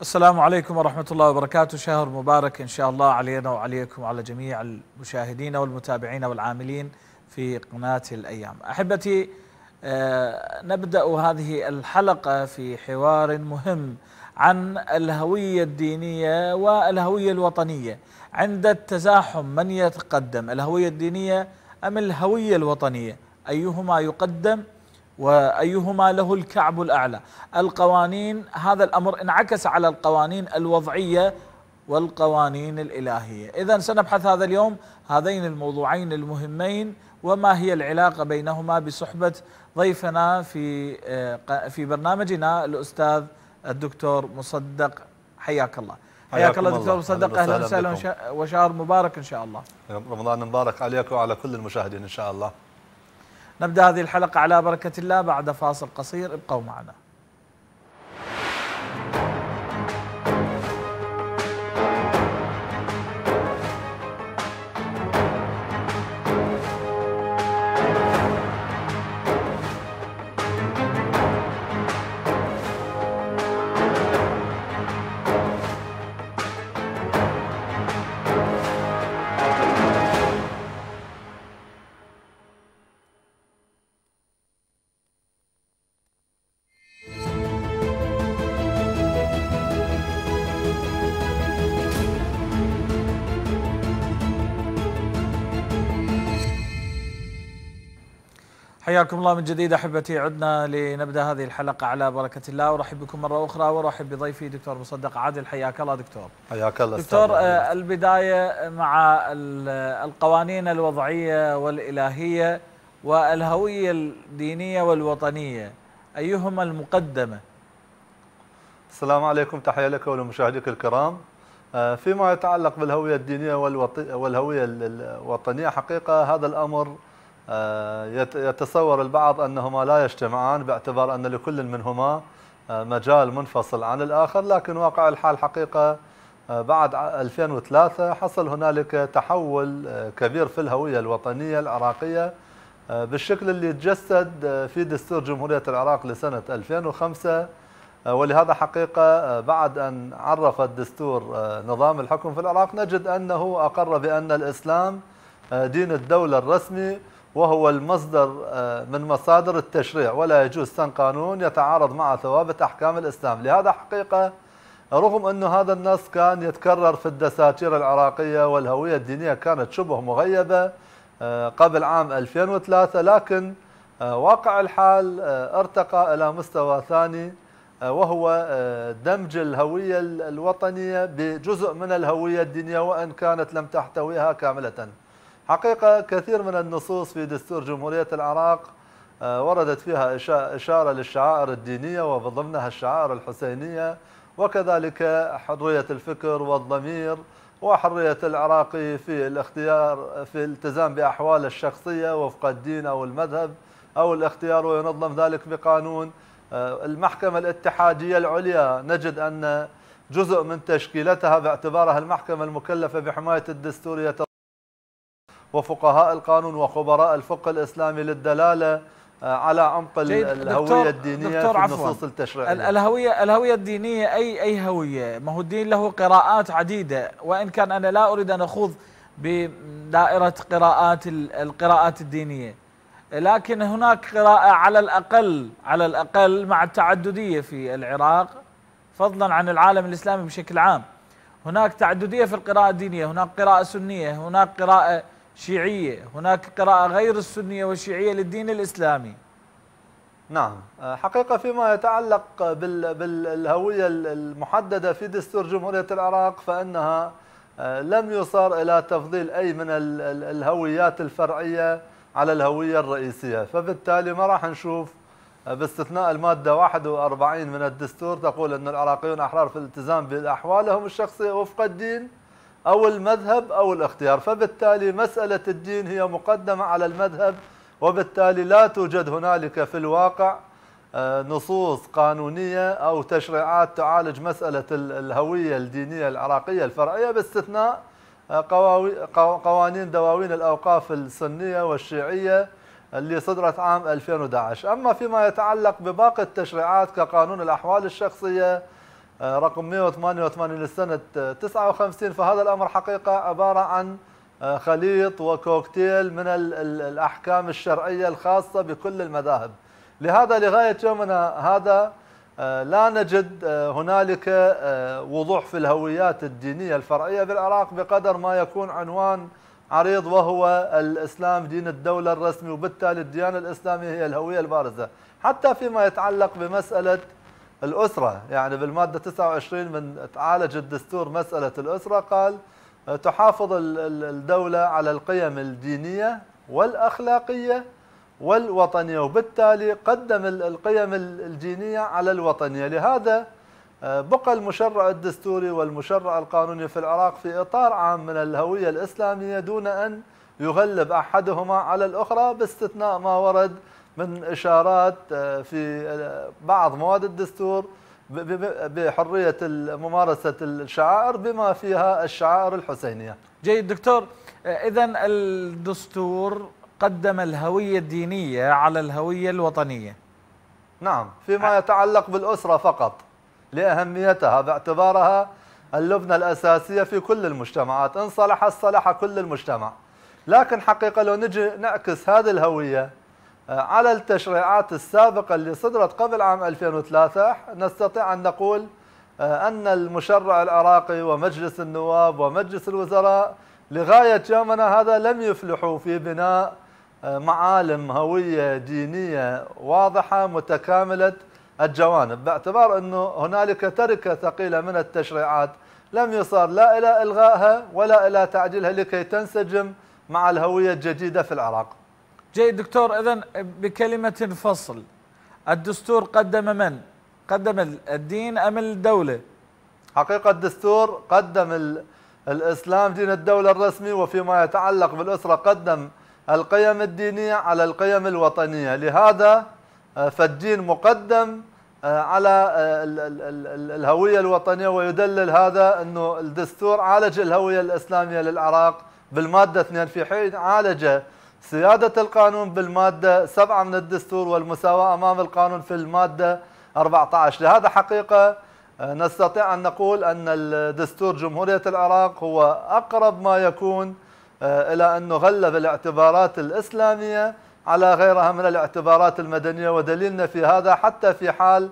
السلام عليكم ورحمة الله وبركاته شهر مبارك إن شاء الله علينا وعليكم وعلى جميع المشاهدين والمتابعين والعاملين في قناة الأيام أحبتي آه، نبدأ هذه الحلقة في حوار مهم عن الهوية الدينية والهوية الوطنية عند التزاحم من يتقدم الهوية الدينية أم الهوية الوطنية أيهما يقدم وايهما له الكعب الاعلى القوانين هذا الامر انعكس على القوانين الوضعيه والقوانين الالهيه اذا سنبحث هذا اليوم هذين الموضوعين المهمين وما هي العلاقه بينهما بصحبه ضيفنا في آه، في برنامجنا الاستاذ الدكتور مصدق حياك الله حياك الله دكتور مصدق اهلا وسهلا وشهر مبارك ان شاء الله رمضان مبارك عليك وعلى كل المشاهدين ان شاء الله نبدأ هذه الحلقة على بركة الله بعد فاصل قصير ابقوا معنا حياكم الله من جديد احبتي عدنا لنبدا هذه الحلقه على بركه الله ورحب بكم مره اخرى وارحب بضيفي دكتور مصدق عادل حياك الله دكتور حياك الله دكتور آه البدايه مع القوانين الوضعيه والالهيه والهويه الدينيه والوطنيه ايهما المقدمه؟ السلام عليكم تحيه لك ولمشاهديك الكرام آه، فيما يتعلق بالهويه الدينيه والهويه الوطنيه حقيقه هذا الامر آه، يتصور البعض أنهما لا يجتمعان باعتبار أن لكل منهما آه، مجال منفصل عن الآخر لكن واقع الحال حقيقة آه، بعد 2003 حصل هنالك تحول كبير في الهوية الوطنية العراقية بالشكل اللي تجسد في دستور جمهورية العراق لسنة 2005 ولهذا حقيقة بعد أن عرف الدستور نظام الحكم في العراق نجد أنه أقر بأن الإسلام دين الدولة الرسمي وهو المصدر آه، من مصادر التشريع ولا يجوز سن قانون يتعارض مع ثوابت أحكام الإسلام لهذا حقيقة رغم أن هذا النص كان يتكرر في الدساتير العراقية والهوية الدينية كانت شبه مغيبة آه، قبل عام 2003 لكن آه، واقع الحال ارتقى إلى مستوى ثاني وهو دمج الهوية الوطنية بجزء من الهوية الدينية وإن كانت لم تحتويها كاملة حقيقة كثير من النصوص في دستور جمهورية العراق آه، وردت فيها إشارة للشعائر الدينية وبضمنها الشعائر الحسينية وكذلك حرية الفكر والضمير وحرية العراقي في الاختيار في الالتزام بأحواله الشخصية وفق الدين أو المذهب أو الاختيار وينظم ذلك بقانون آه، المحكمة الاتحادية العليا نجد أن جزء من تشكيلتها باعتبارها المحكمة المكلفة بحماية الدستورية وفقهاء القانون وخبراء الفقه الإسلامي للدلالة آه، على عمق الهوية الدينية دكتور في النصوص التشريعية الهوية الهوية الدينية أي أي هوية ما هو الدين له قراءات عديدة وإن كان أنا لا أريد أن أخوض بدائرة قراءات القراءات الدينية لكن هناك قراءة على الأقل على الأقل مع التعددية في العراق فضلا عن العالم الإسلامي بشكل عام هناك تعددية في القراءة الدينية هناك قراءة سنية هناك قراءة شيعية هناك قراءة غير السنية والشيعية للدين الإسلامي نعم آه، حقيقة فيما يتعلق بالهوية المحددة في دستور جمهورية العراق فإنها آه، لم يصار إلى تفضيل أي من الهويات الفرعية على الهوية الرئيسية فبالتالي ما راح نشوف آه، باستثناء المادة 41 من الدستور تقول أن العراقيون أحرار في الالتزام بأحوالهم الشخصية وفق الدين أو المذهب أو الاختيار فبالتالي مسألة الدين هي مقدمة على المذهب وبالتالي لا توجد هنالك في الواقع آه، نصوص قانونية أو تشريعات تعالج مسألة الهوية الدينية العراقية الفرعية باستثناء آه، قوانين دواوين الأوقاف السنية والشيعية اللي صدرت عام 2011 أما فيما يتعلق بباقي التشريعات كقانون الأحوال الشخصية آه، رقم 188 للسنة 59 آه، فهذا الأمر حقيقة عبارة عن آه، خليط وكوكتيل من الأحكام الشرعية الخاصة بكل المذاهب لهذا لغاية يومنا هذا لا نجد هنالك وضوح في الهويات الدينية الفرعية بالعراق بقدر ما يكون عنوان عريض وهو الإسلام دين الدولة الرسمي وبالتالي الديانة الإسلامية هي الهوية البارزة حتى فيما يتعلق بمسألة الأسرة يعني بالمادة 29 من تعالج الدستور مسألة الأسرة قال آه، تحافظ الدولة على القيم الدينية والأخلاقية والوطنية وبالتالي قدم القيم الدينية على الوطنية لهذا آه، بقى المشرع الدستوري والمشرع القانوني في العراق في إطار عام من الهوية الإسلامية دون أن يغلب أحدهما على الأخرى باستثناء ما ورد من إشارات آه، في آه، بعض مواد الدستور بحرية ممارسة الشعائر بما فيها الشعائر الحسينية جيد دكتور آه، إذا الدستور قدم الهوية الدينية على الهوية الوطنية نعم فيما يتعلق بالأسرة فقط لأهميتها باعتبارها اللبنة الأساسية في كل المجتمعات إن صلحت صلح كل المجتمع لكن حقيقة لو نجي نعكس هذه الهوية آه، على التشريعات السابقة اللي صدرت قبل عام 2003 نستطيع أن نقول آه، أن المشرع العراقي ومجلس النواب ومجلس الوزراء لغاية يومنا هذا لم يفلحوا في بناء آه، معالم هوية دينية واضحة متكاملة الجوانب باعتبار أنه هنالك تركة ثقيلة من التشريعات لم يصار لا إلى إلغائها ولا إلى تعديلها لكي تنسجم مع الهوية الجديدة في العراق جيد دكتور اذا بكلمه فصل الدستور قدم من؟ قدم الدين ام الدوله؟ حقيقه الدستور قدم الاسلام دين الدوله الرسمي وفيما يتعلق بالاسره قدم القيم الدينيه على القيم الوطنيه لهذا آه، فالدين مقدم آه، على آه، الهويه الوطنيه ويدلل هذا انه الدستور عالج الهويه الاسلاميه للعراق بالماده 2 في حين عالج سيادة القانون بالمادة 7 من الدستور والمساواة أمام القانون في المادة 14 لهذا حقيقة آه، نستطيع أن نقول أن الدستور جمهورية العراق هو أقرب ما يكون آه، إلى أن نغلب الاعتبارات الإسلامية على غيرها من الاعتبارات المدنية ودليلنا في هذا حتى في حال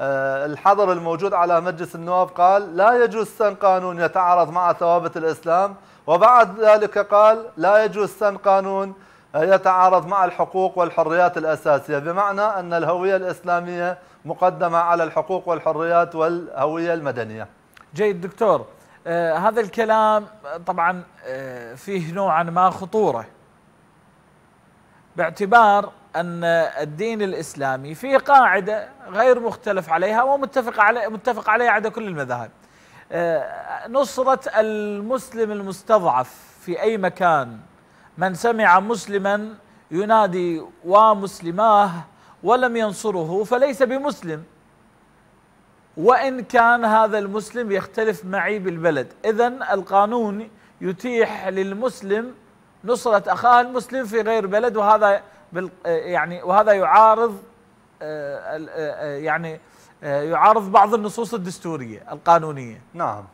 آه، الحظر الموجود على مجلس النواب قال لا يجوز سن قانون يتعارض مع ثوابت الإسلام وبعد ذلك قال لا يجوز سن قانون يتعارض مع الحقوق والحريات الأساسية بمعنى أن الهوية الإسلامية مقدمة على الحقوق والحريات والهوية المدنية جيد دكتور آه هذا الكلام طبعا آه فيه نوعا ما خطورة باعتبار أن الدين الإسلامي فيه قاعدة غير مختلف عليها ومتفق علي متفق عليها عند كل المذاهب آه نصرة المسلم المستضعف في أي مكان من سمع مسلما ينادي ومسلماه ولم ينصره فليس بمسلم وان كان هذا المسلم يختلف معي بالبلد اذا القانون يتيح للمسلم نصرة اخاه المسلم في غير بلد وهذا يعني وهذا يعارض آه، آه، آه، يعني يعارض بعض النصوص الدستورية القانونية نعم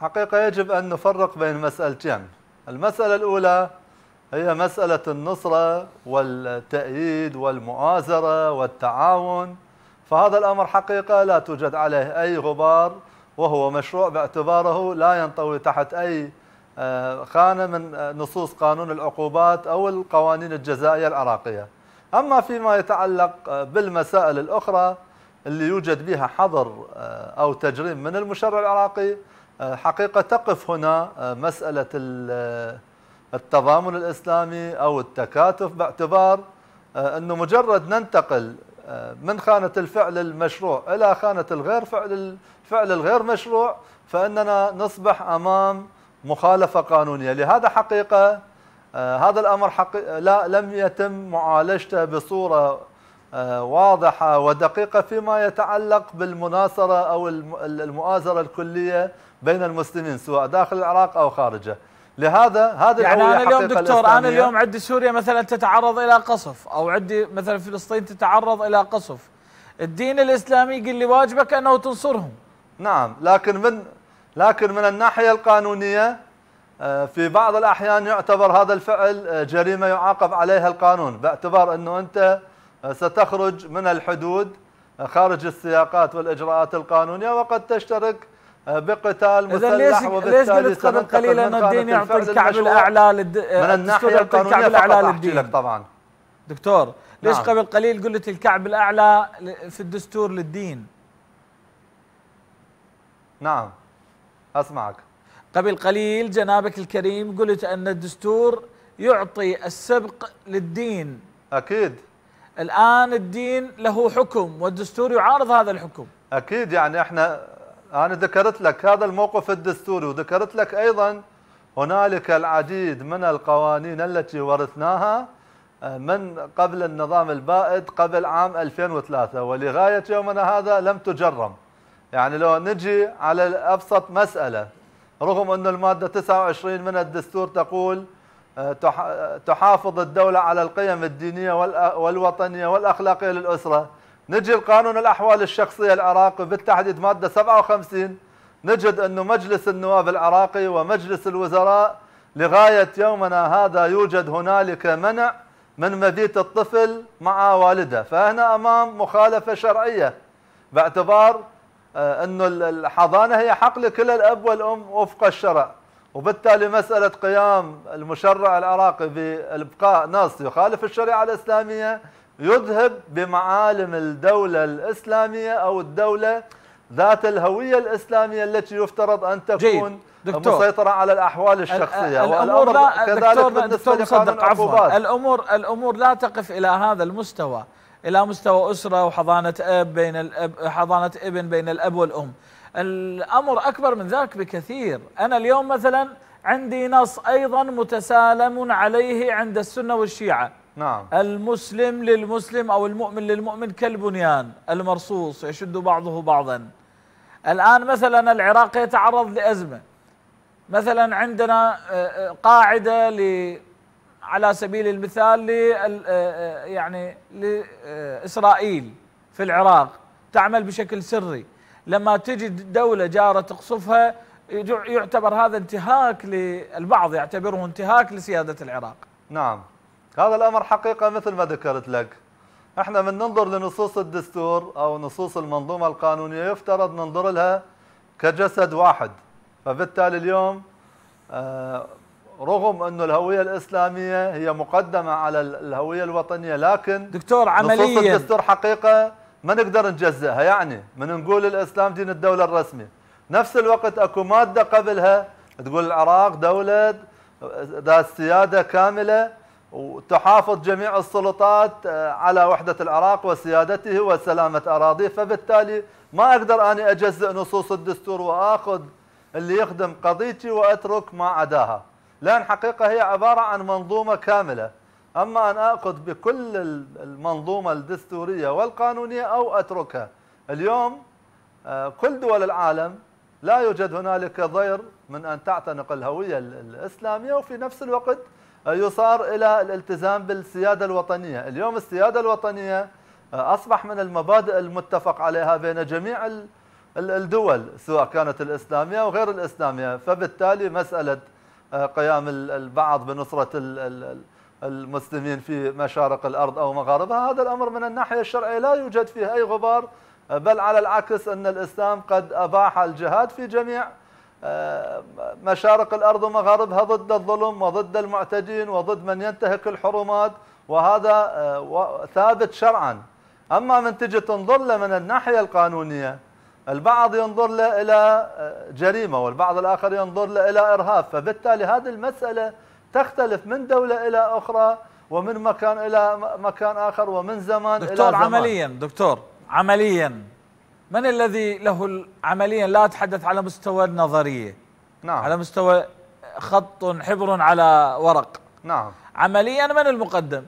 حقيقة يجب أن نفرق بين مسألتين المسألة الأولى هي مسألة النصرة والتأييد والمؤازرة والتعاون فهذا الأمر حقيقة لا توجد عليه أي غبار وهو مشروع باعتباره لا ينطوي تحت أي آه، خانة من آه، نصوص قانون العقوبات أو القوانين الجزائية العراقية أما فيما يتعلق آه، بالمسائل الأخرى اللي يوجد بها حظر أو تجريم من المشرع العراقي حقيقة تقف هنا مسألة التضامن الإسلامي أو التكاتف باعتبار آه، أنه مجرد ننتقل آه، من خانة الفعل المشروع إلى خانة الغير فعل الفعل الغير مشروع فإننا نصبح أمام مخالفة قانونية لهذا حقيقة آه، هذا الأمر حقيقة لا لم يتم معالجته بصورة واضحة ودقيقة فيما يتعلق بالمناصرة أو المؤازرة الكلية بين المسلمين سواء داخل العراق أو خارجه لهذا هذا يعني انا اليوم دكتور الإسلامية. انا اليوم عندي سوريا مثلا تتعرض الى قصف او عندي مثلا فلسطين تتعرض الى قصف الدين الاسلامي يقول لي واجبك انه تنصرهم نعم لكن من لكن من الناحيه القانونيه آه، في بعض الاحيان يعتبر هذا الفعل آه، جريمه يعاقب عليها القانون باعتبار انه انت آه، ستخرج من الحدود خارج السياقات والاجراءات القانونيه وقد تشترك آه، بقتال مسلح وبالتالي ليش قلت قبل قليل ان الدين يعطي الكعب الاعلى للد... من الناحيه القانونيه الكعب احكي لك طبعا دكتور ليش نعم. قبل قليل قلت الكعب الاعلى في الدستور للدين نعم اسمعك قبل قليل جنابك الكريم قلت ان الدستور يعطي السبق للدين اكيد الان الدين له حكم والدستور يعارض هذا الحكم اكيد يعني احنا أنا ذكرت لك هذا الموقف الدستوري وذكرت لك أيضا هنالك العديد من القوانين التي ورثناها آه، من قبل النظام البائد قبل عام 2003 ولغاية يومنا هذا لم تجرم يعني لو نجي على أبسط مسألة رغم أن المادة 29 من الدستور تقول آه، تحافظ الدولة على القيم الدينية والوطنية والأخلاقية للأسرة نجي لقانون الأحوال الشخصية العراقي بالتحديد مادة 57 نجد أنه مجلس النواب العراقي ومجلس الوزراء لغاية يومنا هذا يوجد هنالك منع من مبيت الطفل مع والده فهنا أمام مخالفة شرعية باعتبار آه، أنه الحضانة هي حق لكل الأب والأم وفق الشرع وبالتالي مسألة قيام المشرع العراقي بإبقاء نص يخالف الشريعة الإسلامية يذهب بمعالم الدولة الإسلامية أو الدولة ذات الهوية الإسلامية التي يفترض أن تكون جيد. دكتور مسيطرة على الأحوال الشخصية الأمور لا كذلك دكتور مصدق عفوا الأمور الأمور لا تقف إلى هذا المستوى إلى مستوى أسرة وحضانة أب بين الأب حضانة ابن بين الأب والأم الأمر أكبر من ذلك بكثير أنا اليوم مثلا عندي نص أيضا متسالم عليه عند السنة والشيعة نعم المسلم للمسلم أو المؤمن للمؤمن كالبنيان المرصوص يشد بعضه بعضا الآن مثلا العراق يتعرض لأزمة مثلا عندنا آه، آه، قاعدة ل على سبيل المثال ل آه، يعني لإسرائيل في العراق تعمل بشكل سري لما تجد دولة جارة تقصفها يعتبر هذا انتهاك للبعض يعتبره انتهاك لسيادة العراق نعم هذا الامر حقيقه مثل ما ذكرت لك احنا من ننظر لنصوص الدستور او نصوص المنظومه القانونيه يفترض ننظر لها كجسد واحد فبالتالي اليوم آه، رغم انه الهويه الاسلاميه هي مقدمه على الهويه الوطنيه لكن دكتور عمليا نصوص الدستور حقيقه ما نقدر نجزئها يعني من نقول الاسلام دين الدوله الرسمي نفس الوقت اكو ماده قبلها تقول العراق دوله آه، ذات سياده كامله وتحافظ جميع السلطات آه، على وحدة العراق وسيادته وسلامة أراضيه فبالتالي ما أقدر أنا أجزئ نصوص الدستور وأخذ اللي يخدم قضيتي وأترك ما عداها لأن حقيقة هي عبارة عن منظومة كاملة أما أن أخذ بكل المنظومة الدستورية والقانونية أو أتركها اليوم آه، كل دول العالم لا يوجد هنالك ضير من أن تعتنق الهوية الإسلامية وفي نفس الوقت يصار إلى الالتزام بالسيادة الوطنية اليوم السيادة الوطنية آه، أصبح من المبادئ المتفق عليها بين جميع الدول سواء كانت الإسلامية أو غير الإسلامية فبالتالي مسألة آه، قيام البعض بنصرة المسلمين في مشارق الأرض أو مغاربها هذا الأمر من الناحية الشرعية لا يوجد فيه أي غبار آه، بل على العكس أن الإسلام قد أباح الجهاد في جميع آه، مشارق الأرض ومغاربها ضد الظلم وضد المعتدين وضد من ينتهك الحرمات وهذا آه، ثابت شرعا أما من تجي تنظر له من الناحية القانونية البعض ينظر له إلى آه، جريمة والبعض الآخر ينظر له إلى إرهاب فبالتالي هذه المسألة تختلف من دولة إلى أخرى ومن مكان إلى مكان آخر ومن زمان دكتور إلى زمان عمليا دكتور عمليا من الذي له عمليا لا اتحدث على مستوى النظريه نعم على مستوى خط حبر على ورق نعم عمليا من المقدم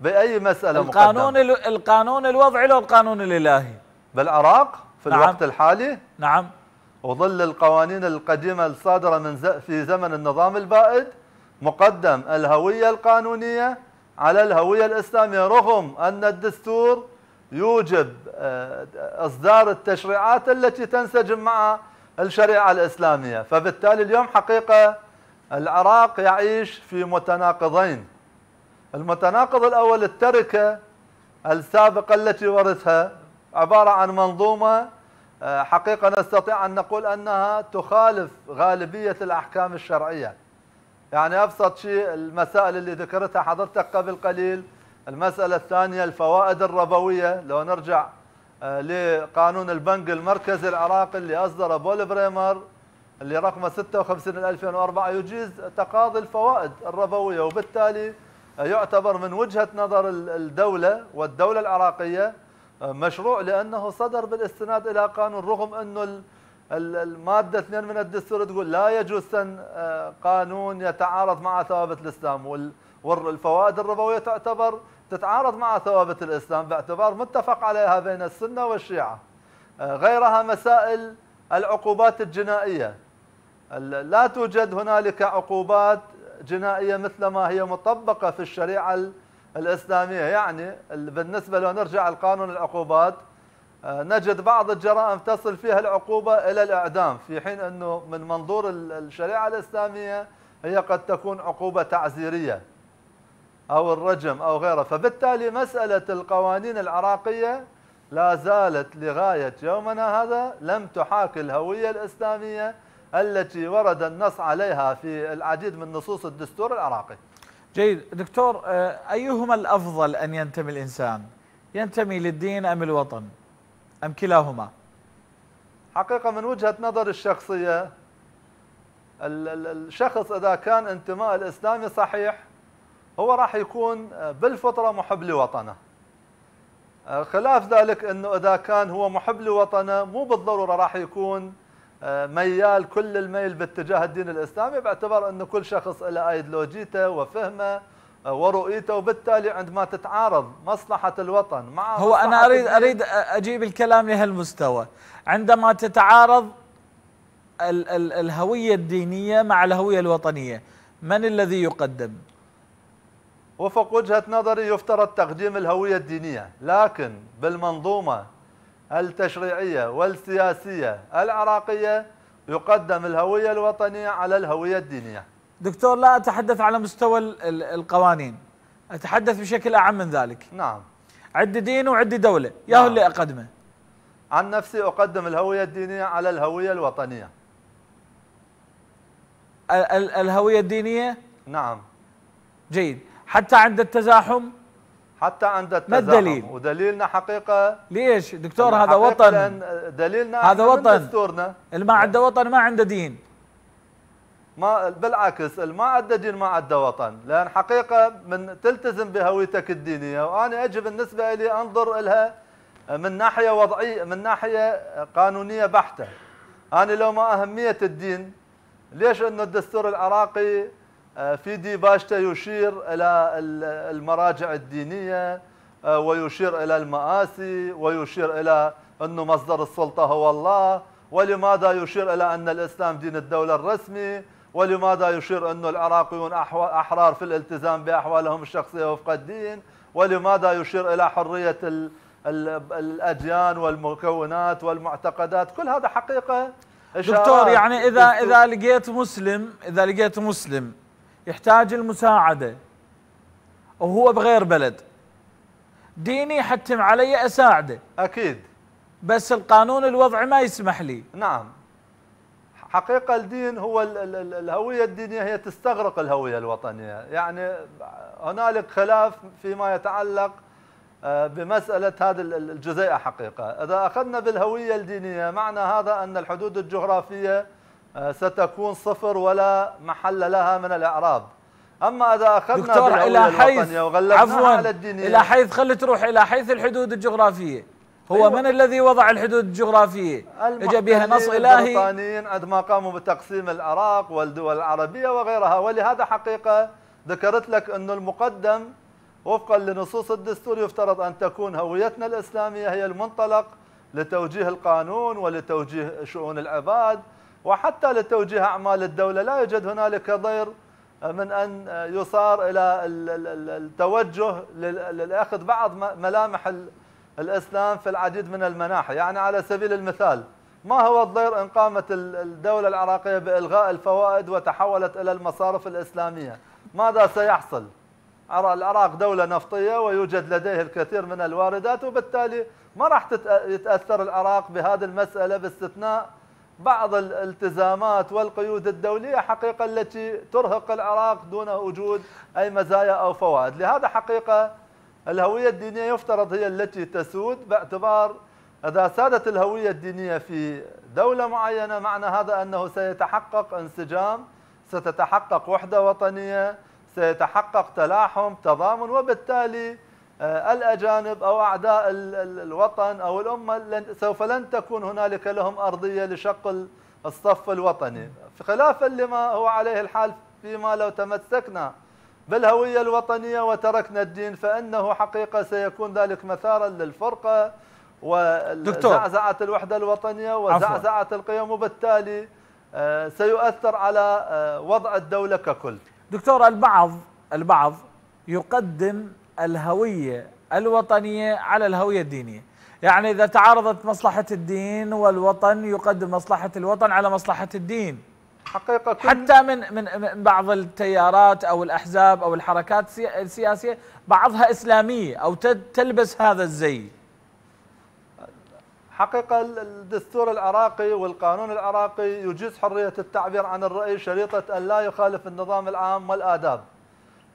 باي مساله القانون مقدم القانون الوضعي لو القانون الالهي بالعراق في نعم الوقت الحالي نعم وظل القوانين القديمه الصادره من ز... في زمن النظام البائد مقدم الهويه القانونيه على الهويه الاسلاميه رغم ان الدستور يوجب آه، إصدار التشريعات التي تنسجم مع الشريعة الإسلامية فبالتالي اليوم حقيقة العراق يعيش في متناقضين المتناقض الأول التركة السابقة التي ورثها عبارة عن منظومة آه، حقيقة نستطيع أن نقول أنها تخالف غالبية الأحكام الشرعية يعني أبسط شيء المسائل اللي ذكرتها حضرتك قبل قليل المسألة الثانية الفوائد الربوية لو نرجع آه، لقانون البنك المركزي العراقي اللي أصدره بول بريمر اللي رقمه 56 2004 يجيز تقاضي الفوائد الربوية وبالتالي آه، يعتبر من وجهة نظر الدولة والدولة العراقية آه، مشروع لأنه صدر بالاستناد إلى قانون رغم أنه المادة 2 من الدستور تقول لا يجوز قانون يتعارض مع ثوابت الإسلام والفوائد الربوية تعتبر تتعارض مع ثوابت الإسلام باعتبار متفق عليها بين السنة والشيعة آه، غيرها مسائل العقوبات الجنائية لا توجد هنالك عقوبات جنائية مثل ما هي مطبقة في الشريعة الإسلامية يعني بالنسبة لو نرجع لقانون العقوبات آه، نجد بعض الجرائم تصل فيها العقوبة إلى الإعدام في حين أنه من منظور الشريعة الإسلامية هي قد تكون عقوبة تعزيرية أو الرجم أو غيره فبالتالي مسألة القوانين العراقية لا زالت لغاية يومنا هذا لم تحاكي الهوية الإسلامية التي ورد النص عليها في العديد من نصوص الدستور العراقي جيد دكتور آه، أيهما الأفضل أن ينتمي الإنسان ينتمي للدين أم الوطن أم كلاهما حقيقة من وجهة نظر الشخصية الشخص إذا كان انتماء الإسلامي صحيح هو راح يكون آه، بالفطره محب لوطنه آه، خلاف ذلك انه اذا كان هو محب لوطنه مو بالضروره راح يكون آه، ميال كل الميل باتجاه الدين الاسلامي باعتبار انه كل شخص له ايديولوجيته وفهمه ورؤيته وبالتالي عندما تتعارض مصلحة الوطن مع هو مصلحة أنا أريد أريد أجيب الكلام لهالمستوى عندما تتعارض ال ال الهوية الدينية مع الهوية الوطنية من الذي يقدم؟ وفق وجهة نظري يفترض تقديم الهوية الدينية لكن بالمنظومة التشريعية والسياسية العراقية يقدم الهوية الوطنية على الهوية الدينية دكتور لا أتحدث على مستوى القوانين أتحدث بشكل أعم من ذلك نعم عد دين وعد دولة يا نعم. اللي أقدمه عن نفسي أقدم الهوية الدينية على الهوية الوطنية ال ال الهوية الدينية نعم جيد حتى عند التزاحم حتى عند التزاحم ما الدليل؟ ودليلنا حقيقه ليش دكتور هذا وطن دليلنا هذا وطن دستورنا اللي ما عنده وطن ما عنده دين ما بالعكس اللي ما عنده دين ما عنده وطن لان حقيقه من تلتزم بهويتك الدينيه وانا اجي بالنسبه لي انظر لها من ناحيه وضعيه من ناحيه قانونيه بحته انا لو ما اهميه الدين ليش انه الدستور العراقي آه، فيدي باشتا يشير إلى المراجع الدينية آه، ويشير إلى المآسي ويشير إلى أنه مصدر السلطة هو الله ولماذا يشير إلى أن الإسلام دين الدولة الرسمي ولماذا يشير أن العراقيون أحرار في الالتزام بأحوالهم الشخصية وفق الدين ولماذا يشير إلى حرية الأديان والمكونات والمعتقدات كل هذا حقيقة دكتور يعني إذا إذا لقيت مسلم إذا لقيت مسلم يحتاج المساعده وهو بغير بلد ديني يحتم علي اساعده اكيد بس القانون الوضعي ما يسمح لي نعم حقيقة الدين هو الهوية الدينية هي تستغرق الهوية الوطنية يعني هنالك خلاف فيما يتعلق آه، بمسألة هذه الجزيئة حقيقة إذا أخذنا بالهوية الدينية معنى هذا أن الحدود الجغرافية آه، ستكون صفر ولا محل لها من الإعراب أما إذا أخذنا دكتور إلى حيث عفوا على الدينية إلى حيث خلي تروح إلى حيث الحدود الجغرافية هو أيوة. من الذي وضع الحدود الجغرافية؟ اجى بها نص إلهي البريطانيين عندما قاموا بتقسيم العراق والدول العربية وغيرها ولهذا حقيقة ذكرت لك أن المقدم وفقا لنصوص الدستور يفترض أن تكون هويتنا الإسلامية هي المنطلق لتوجيه القانون ولتوجيه شؤون العباد وحتى لتوجيه أعمال الدولة لا يوجد هنالك ضير من أن يصار إلى التوجه لأخذ بعض ملامح الإسلام في العديد من المناحي يعني على سبيل المثال ما هو الضير إن قامت الدولة العراقية بإلغاء الفوائد وتحولت إلى المصارف الإسلامية ماذا سيحصل؟ العراق دولة نفطية ويوجد لديه الكثير من الواردات وبالتالي ما راح يتأثر العراق بهذه المسألة باستثناء بعض الالتزامات والقيود الدولية حقيقة التي ترهق العراق دون وجود أي مزايا أو فوائد لهذا حقيقة الهوية الدينية يفترض هي التي تسود باعتبار إذا سادت الهوية الدينية في دولة معينة معنى هذا أنه سيتحقق انسجام ستتحقق وحدة وطنية سيتحقق تلاحم تضامن وبالتالي آه، الأجانب أو أعداء الوطن أو الأمة لن سوف لن تكون هنالك لهم أرضية لشق الصف الوطني خلافا لما هو عليه الحال فيما لو تمسكنا بالهوية الوطنية وتركنا الدين فإنه حقيقة سيكون ذلك مثارا للفرقة وزعزعة الوحدة الوطنية وزعزعة القيم وبالتالي آه، سيؤثر على آه، وضع الدولة ككل دكتور البعض البعض يقدم الهوية الوطنية على الهوية الدينية يعني إذا تعارضت مصلحة الدين والوطن يقدم مصلحة الوطن على مصلحة الدين حقيقة حتى من من بعض التيارات أو الأحزاب أو الحركات السياسية بعضها إسلامية أو تلبس هذا الزي حقيقة الدستور العراقي والقانون العراقي يجيز حرية التعبير عن الرأي شريطة أن لا يخالف النظام العام والآداب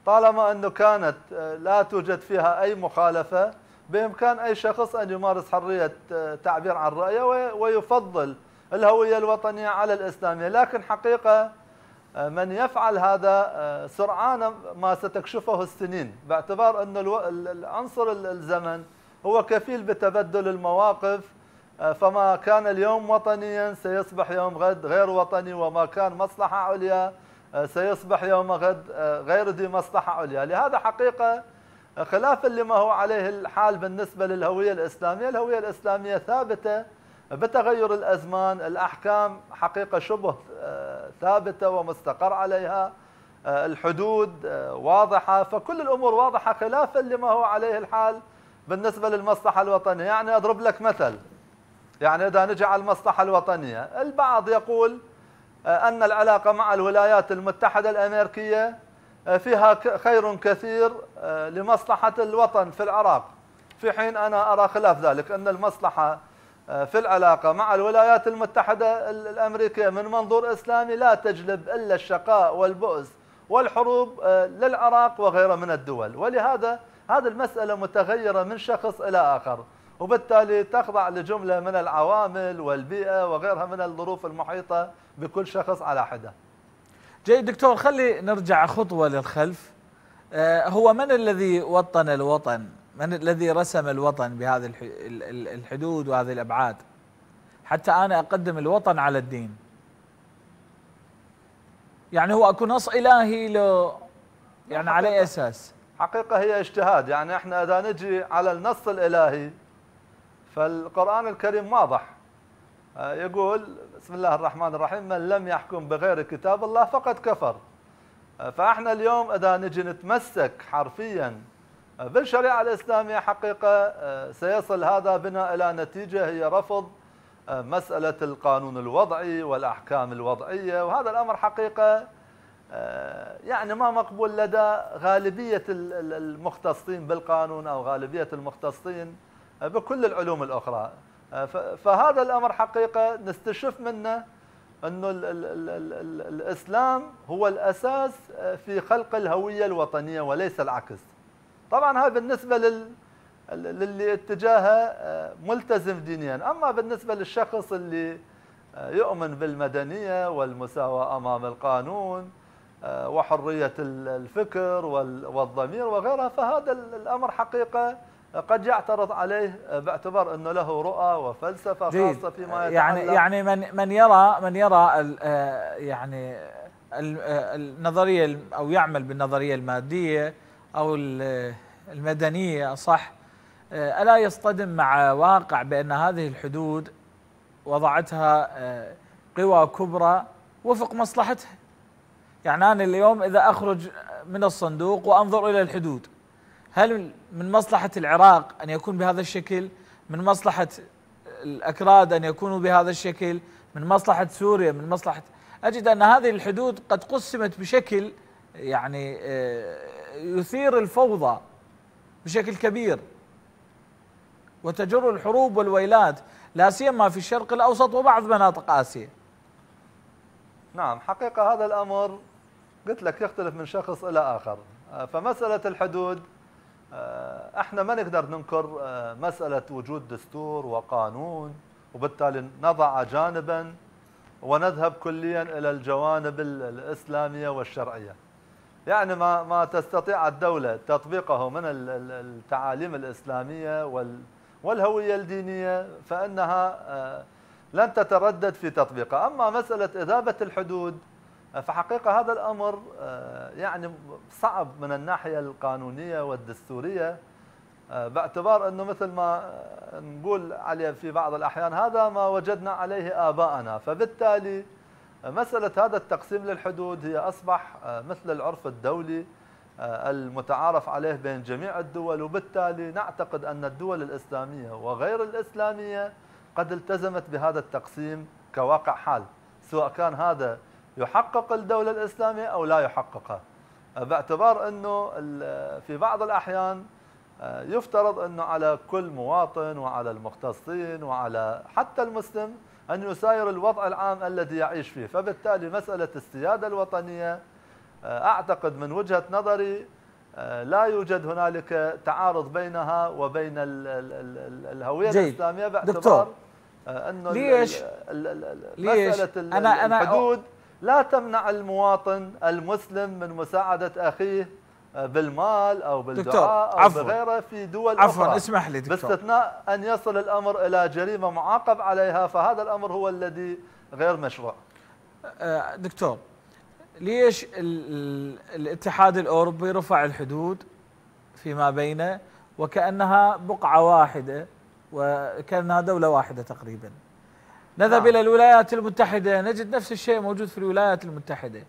طالما أنه كانت آه، لا توجد فيها أي مخالفة بإمكان أي شخص أن يمارس حرية آه، تعبير عن رأيه ويفضل الهوية الوطنية على الإسلامية لكن حقيقة آه، من يفعل هذا سرعان ما ستكشفه السنين باعتبار أن العنصر الزمن هو كفيل بتبدل المواقف فما كان اليوم وطنيا سيصبح يوم غد غير وطني وما كان مصلحة عليا آه، سيصبح يوم غد آه، غير ذي مصلحة عليا لهذا حقيقة آه، خلافا لما هو عليه الحال بالنسبة للهوية الإسلامية الهوية الإسلامية ثابتة بتغير الأزمان الأحكام حقيقة شبه ثابتة ومستقر عليها الحدود واضحة فكل الأمور واضحة خلافا لما هو عليه الحال بالنسبة للمصلحة الوطنية يعني أضرب لك مثل يعني إذا نجي على المصلحة الوطنية البعض يقول أن العلاقة مع الولايات المتحدة الأمريكية آه، فيها خير كثير آه، لمصلحة الوطن في العراق في حين أنا أرى خلاف ذلك أن المصلحة آه، في العلاقة مع الولايات المتحدة الأمريكية من منظور إسلامي لا تجلب إلا الشقاء والبؤس والحروب للعراق وغيره من الدول ولهذا هذه المسألة متغيرة من شخص إلى آخر وبالتالي تخضع لجملة من العوامل والبيئة وغيرها من الظروف المحيطة بكل شخص على حده جيد دكتور خلي نرجع خطوة للخلف آه، هو من الذي وطن الوطن من الذي رسم الوطن بهذه الحدود وهذه الأبعاد حتى أنا أقدم الوطن على الدين يعني هو اكو نص الهي له يعني على اي اساس؟ حقيقه هي اجتهاد يعني احنا اذا نجي على النص الالهي فالقران الكريم واضح آه، يقول بسم الله الرحمن الرحيم من لم يحكم بغير كتاب الله فقد كفر آه، فاحنا اليوم اذا نجي نتمسك حرفيا آه، بالشريعه الاسلاميه حقيقه سيصل هذا بنا الى نتيجه هي رفض مساله القانون الوضعي والاحكام الوضعيه وهذا الامر حقيقه يعني ما مقبول لدى غالبيه المختصين بالقانون او غالبيه المختصين بكل العلوم الاخرى آه، فهذا الامر حقيقه نستشف منه انه ال ال ال الاسلام هو الاساس آه، في خلق الهويه الوطنيه وليس العكس. طبعا هذا بالنسبه لل للي اتجاهه آه، ملتزم دينيا، اما بالنسبه للشخص اللي يؤمن بالمدنيه والمساواه امام القانون وحريه الفكر والضمير وغيرها فهذا الامر حقيقه قد يعترض عليه باعتبار انه له رؤى وفلسفه خاصه فيما يعني يتعلق يعني من من يرى من يرى آه، يعني آه، النظريه او يعمل بالنظريه الماديه او المدنيه صح آه، الا يصطدم مع واقع بان هذه الحدود وضعتها قوى كبرى وفق مصلحتها يعني انا اليوم اذا اخرج من الصندوق وانظر الى الحدود هل من مصلحة العراق أن يكون بهذا الشكل من مصلحة الأكراد أن يكونوا بهذا الشكل من مصلحة سوريا من مصلحة أجد أن هذه الحدود قد قسمت بشكل يعني آه، يثير الفوضى بشكل كبير وتجر الحروب والويلات لا سيما في الشرق الأوسط وبعض مناطق آسيا نعم حقيقة هذا الأمر قلت لك يختلف من شخص إلى آخر آه، فمسألة الحدود آه، احنا ما نقدر ننكر آه، مساله وجود دستور وقانون وبالتالي نضع جانبا ونذهب كليا الى الجوانب الاسلاميه والشرعيه. يعني ما ما تستطيع الدوله تطبيقه من التعاليم الاسلاميه والهويه الدينيه فانها آه، لن تتردد في تطبيقه، اما مساله اذابه الحدود فحقيقة هذا الأمر آه، يعني صعب من الناحية القانونية والدستورية آه، باعتبار أنه مثل ما آه، نقول عليه في بعض الأحيان هذا ما وجدنا عليه آباءنا فبالتالي مسألة هذا التقسيم للحدود هي أصبح مثل العرف الدولي المتعارف عليه بين جميع الدول وبالتالي نعتقد أن الدول الإسلامية وغير الإسلامية قد التزمت بهذا التقسيم كواقع حال سواء كان هذا يحقق الدولة الإسلامية أو لا يحققها باعتبار أنه في بعض الأحيان آه، يفترض أنه على كل مواطن وعلى المختصين وعلى حتى المسلم أن يساير الوضع العام الذي يعيش فيه فبالتالي مسألة السيادة الوطنية آه، أعتقد من وجهة نظري آه، لا يوجد هنالك تعارض بينها وبين الهويه جيد. الاسلاميه باعتبار دكتور. انه ليش؟ ليش؟ مساله أنا الحدود أنا لا تمنع المواطن المسلم من مساعدة أخيه آه، بالمال أو بالدعاء أو عفو. بغيره في دول عفوا أخرى اسمح لي دكتور باستثناء أن يصل الأمر إلى جريمة معاقب عليها فهذا الأمر هو الذي غير مشروع آه، دكتور ليش الاتحاد الأوروبي رفع الحدود فيما بينه وكأنها بقعة واحدة وكأنها دولة واحدة تقريباً نذهب آه. إلى الولايات المتحدة نجد نفس الشيء موجود في الولايات المتحدة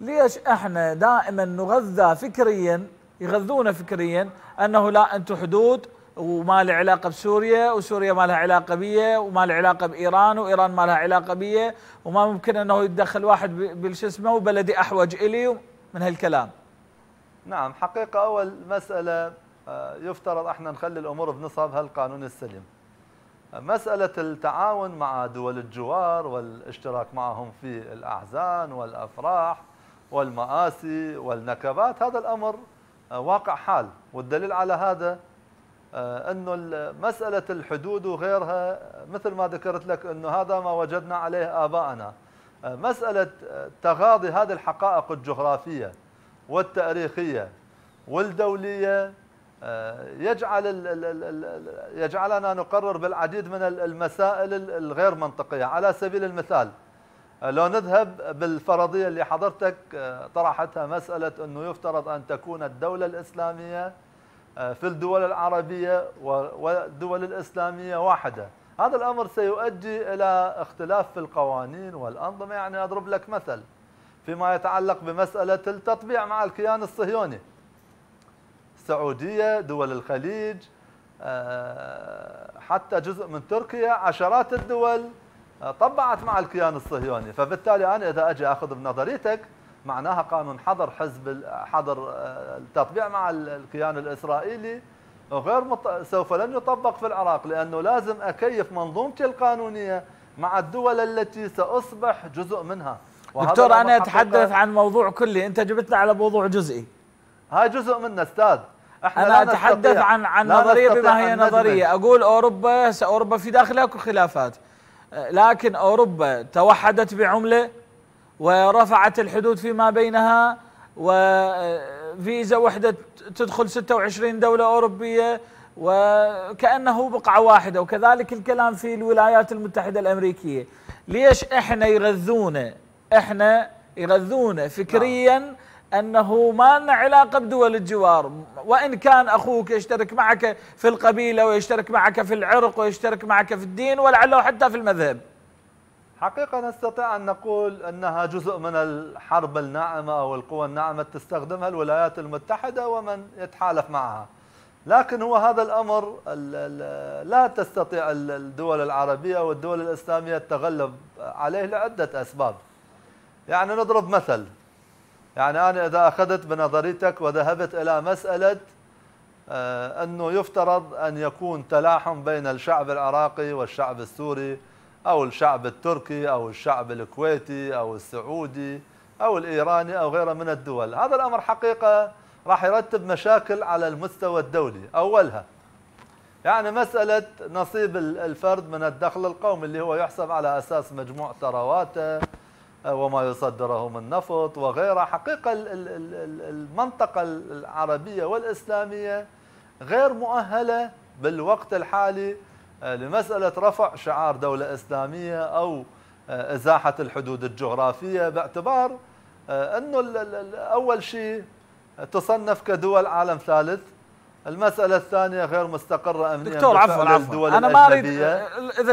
ليش احنا دائما نغذى فكريا يغذونا فكريا انه لا انتم حدود وما لي علاقه بسوريا وسوريا ما لها علاقه بي وما لها علاقه بايران وايران ما لها علاقه بي وما ممكن انه يتدخل واحد بالش اسمه وبلدي احوج الي من هالكلام. نعم حقيقه اول مساله آه، يفترض احنا نخلي الامور بنصاب هالقانون السليم. مسألة التعاون مع دول الجوار والاشتراك معهم في الأحزان والأفراح والمآسي والنكبات هذا الأمر آه، واقع حال والدليل على هذا آه، أنه مسألة الحدود وغيرها مثل ما ذكرت لك أنه هذا ما وجدنا عليه آباءنا آه، مسألة تغاضي هذه الحقائق الجغرافية والتاريخية والدولية آه، يجعل يجعلنا نقرر بالعديد من المسائل الغير منطقية على سبيل المثال آه، لو نذهب بالفرضية اللي حضرتك آه، طرحتها مسألة أنه يفترض أن تكون الدولة الإسلامية في الدول العربية والدول الإسلامية واحدة هذا الأمر سيؤدي إلى اختلاف في القوانين والأنظمة يعني أضرب لك مثل فيما يتعلق بمسألة التطبيع مع الكيان الصهيوني السعودية دول الخليج آه، حتى جزء من تركيا عشرات الدول آه، طبعت مع الكيان الصهيوني فبالتالي أنا إذا أجي أخذ بنظريتك معناها قانون حظر حزب حظر آه، التطبيع مع الكيان الإسرائيلي غير مط... سوف لن يطبق في العراق لأنه لازم أكيف منظومتي القانونية مع الدول التي سأصبح جزء منها دكتور أنا أتحدث عن موضوع كلي أنت جبتنا على موضوع جزئي هاي جزء منه استاذ احنا انا اتحدث عن عن نظريه بما هي نظريه اقول اوروبا اوروبا في داخلها اكو خلافات لكن اوروبا توحدت بعمله ورفعت الحدود فيما بينها وفيزا وحده تدخل 26 دوله اوروبيه وكانه بقعه واحده وكذلك الكلام في الولايات المتحده الامريكيه ليش احنا يغذونا احنا يغذونا فكريا نعم. أنه ما لنا علاقة بدول الجوار وإن كان أخوك يشترك معك في القبيلة ويشترك معك في العرق ويشترك معك في الدين ولعله حتى في المذهب حقيقة نستطيع أن نقول أنها جزء من الحرب الناعمة أو القوى الناعمة تستخدمها الولايات المتحدة ومن يتحالف معها لكن هو هذا الأمر لا تستطيع الدول العربية والدول الإسلامية التغلب عليه لعدة أسباب يعني نضرب مثل يعني أنا إذا أخذت بنظريتك وذهبت إلى مسألة آه، أنه يفترض أن يكون تلاحم بين الشعب العراقي والشعب السوري أو الشعب التركي أو الشعب الكويتي أو السعودي أو الإيراني أو غيره من الدول هذا الأمر حقيقة راح يرتب مشاكل على المستوى الدولي أولها يعني مسألة نصيب الفرد من الدخل القومي اللي هو يحسب على أساس مجموع ثرواته وما يصدره من نفط وغيرها حقيقة المنطقة العربية والإسلامية غير مؤهلة بالوقت الحالي آه، لمسألة رفع شعار دولة إسلامية أو آه، إزاحة الحدود الجغرافية باعتبار آه، أنه أول شيء تصنف كدول عالم ثالث المسألة الثانية غير مستقرة أمنيا دكتور عفوا عفوا أنا ما أريد إذا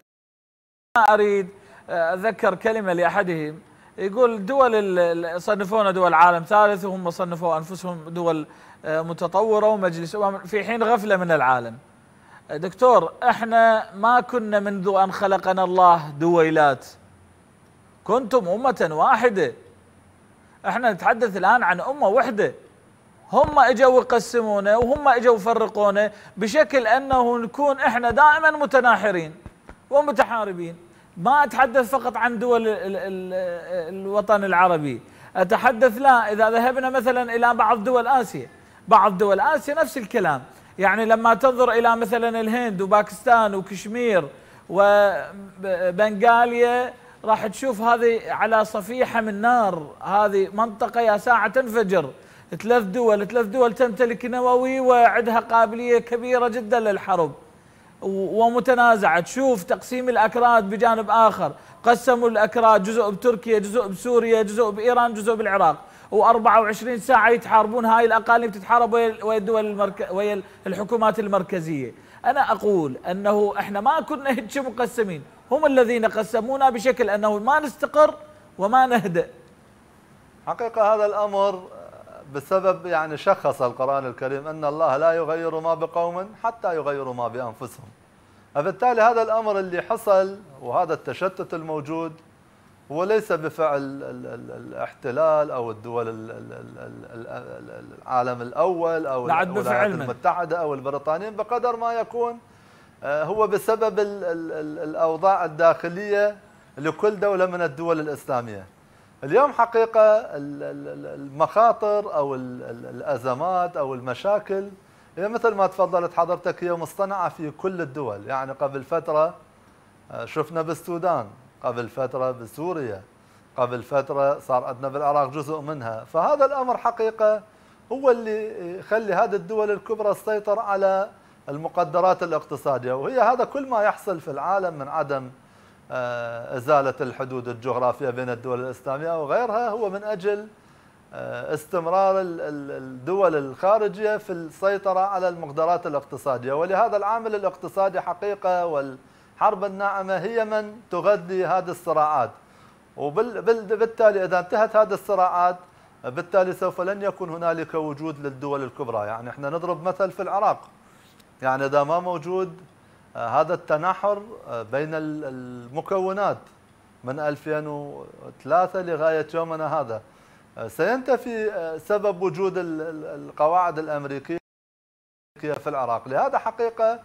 ما أريد أذكر كلمة لأحدهم يقول دول صنفونا دول عالم ثالث وهم صنفوا انفسهم دول آه، متطوره ومجلس أمم، في حين غفله من العالم. دكتور احنا ما كنا منذ ان خلقنا الله دويلات. كنتم امه واحده. احنا نتحدث الان عن امه وحده. هم اجوا يقسمونا وهم اجوا يفرقونا بشكل انه نكون احنا دائما متناحرين ومتحاربين. ما أتحدث فقط عن دول الوطن العربي أتحدث لا إذا ذهبنا مثلا إلى بعض دول آسيا بعض دول آسيا نفس الكلام يعني لما تنظر إلى مثلا الهند وباكستان وكشمير وبنغاليا راح تشوف هذه على صفيحة من نار هذه منطقة يا ساعة تنفجر ثلاث دول ثلاث دول تمتلك نووي وعدها قابلية كبيرة جدا للحرب ومتنازعه تشوف تقسيم الاكراد بجانب اخر قسموا الاكراد جزء بتركيا جزء بسوريا جزء بايران جزء بالعراق و24 ساعه يتحاربون هاي الاقاليم تتحارب ويا الدول المرك... ويا الحكومات المركزيه انا اقول انه احنا ما كنا هيك مقسمين هم الذين قسمونا بشكل انه ما نستقر وما نهدأ حقيقه هذا الامر بسبب يعني شخص القرآن الكريم أن الله لا يغير ما بقوم حتى يغيروا ما بأنفسهم فبالتالي هذا الأمر اللي حصل وهذا التشتت الموجود هو ليس بفعل الاحتلال أو الدول العالم الأول أو الولايات المتحدة أو البريطانيين بقدر ما يكون هو بسبب الأوضاع الداخلية لكل دولة من الدول الإسلامية اليوم حقيقة المخاطر أو الأزمات أو المشاكل هي مثل ما تفضلت حضرتك هي مصطنعة في كل الدول يعني قبل فترة آه، شفنا بالسودان قبل فترة بسوريا قبل فترة صار عندنا بالعراق جزء منها فهذا الأمر حقيقة هو اللي يخلي هذه الدول الكبرى تسيطر على المقدرات الاقتصادية وهي هذا كل ما يحصل في العالم من عدم آه، إزالة الحدود الجغرافية بين الدول الإسلامية وغيرها هو من أجل آه، استمرار الدول الخارجية في السيطرة على المقدرات الاقتصادية ولهذا العامل الاقتصادي حقيقة والحرب الناعمة هي من تغذي هذه الصراعات وبالتالي إذا انتهت هذه الصراعات بالتالي سوف لن يكون هنالك وجود للدول الكبرى يعني احنا نضرب مثل في العراق يعني إذا ما موجود هذا التناحر آه، بين المكونات من 2003 لغاية يومنا هذا آه، سينتفي آه، سبب وجود القواعد الأمريكية في العراق لهذا حقيقة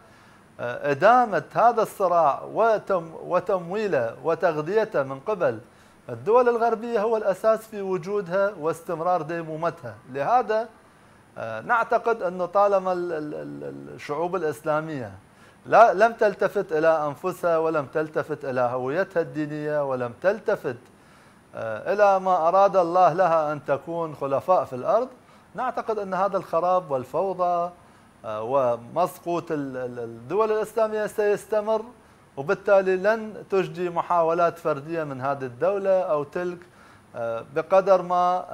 إدامة هذا الصراع وتم وتمويله وتغذيته من قبل الدول الغربية هو الأساس في وجودها واستمرار ديمومتها لهذا نعتقد أنه طالما الشعوب الإسلامية لا لم تلتفت إلى أنفسها ولم تلتفت إلى هويتها الدينية ولم تلتفت آه، إلى ما أراد الله لها أن تكون خلفاء في الأرض نعتقد أن هذا الخراب والفوضى آه، ومسقوط الدول الإسلامية سيستمر وبالتالي لن تجدي محاولات فردية من هذه الدولة أو تلك آه، بقدر ما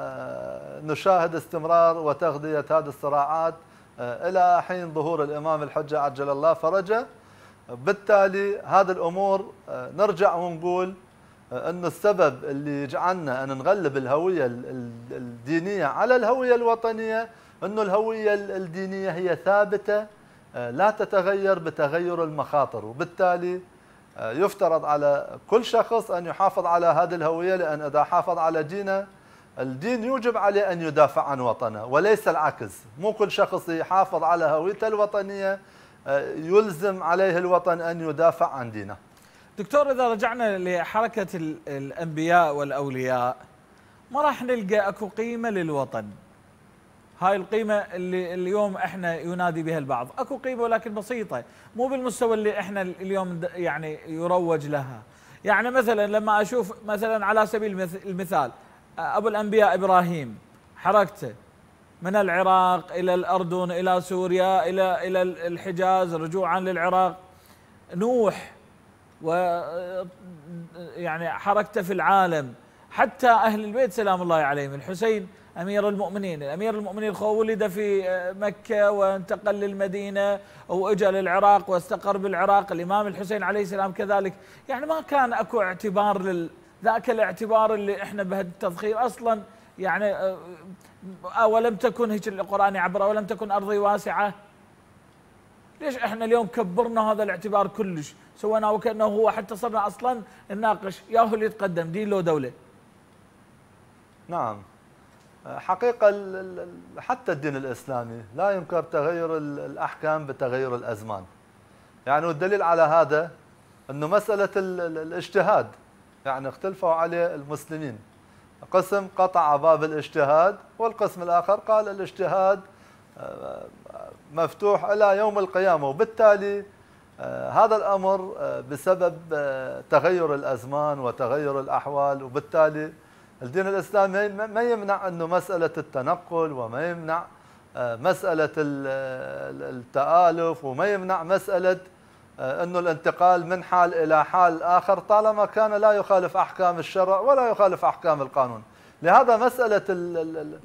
نشاهد استمرار وتغذية هذه الصراعات آه، إلى حين ظهور الإمام الحجة عجل الله فرجه بالتالي هذه الأمور آه، نرجع ونقول آه، أن السبب اللي جعلنا أن نغلب الهوية الدينية على الهوية الوطنية أنه الهوية الدينية هي ثابتة لا تتغير بتغير المخاطر وبالتالي يفترض على كل شخص أن يحافظ على هذه الهوية لأن إذا حافظ على دينه الدين يوجب عليه أن يدافع عن وطنه وليس العكس مو كل شخص يحافظ على هويته الوطنية آه، يلزم عليه الوطن أن يدافع عن دينه دكتور إذا رجعنا لحركة الأنبياء والأولياء ما راح نلقى أكو قيمة للوطن هاي القيمة اللي اليوم احنا ينادي بها البعض، اكو قيمة ولكن بسيطة، مو بالمستوى اللي احنا اليوم يعني يروج لها. يعني مثلا لما اشوف مثلا على سبيل المثال ابو الانبياء ابراهيم حركته من العراق الى الاردن الى سوريا الى الى الحجاز رجوعا للعراق نوح و يعني حركته في العالم حتى اهل البيت سلام الله عليهم الحسين امير المؤمنين، امير المؤمنين خو ولد في آه، مكه وانتقل للمدينه واجى للعراق واستقر بالعراق، الامام الحسين عليه السلام كذلك، يعني ما كان اكو اعتبار لل ذاك الاعتبار اللي احنا بهالتضخيم اصلا يعني آه، اولم تكن هيك القران عبر اولم تكن ارضي واسعه ليش احنا اليوم كبرنا هذا الاعتبار كلش سويناه وكانه هو حتى صرنا اصلا نناقش يا هو اللي يتقدم دين له دوله نعم حقيقه حتى الدين الاسلامي لا ينكر تغير الاحكام بتغير الازمان يعني والدليل على هذا انه مساله الاجتهاد يعني اختلفوا عليه المسلمين قسم قطع باب الاجتهاد والقسم الآخر قال الاجتهاد آه، مفتوح إلى يوم القيامة وبالتالي آه، هذا الأمر آه، بسبب تغير الأزمان وتغير الأحوال وبالتالي الدين الإسلامي ما يمنع أنه مسألة التنقل وما يمنع مسألة التآلف وما يمنع مسألة آه، أنه الانتقال من حال إلى حال آخر طالما كان لا يخالف أحكام الشرع ولا يخالف أحكام القانون لهذا مسألة الـ الـ الـ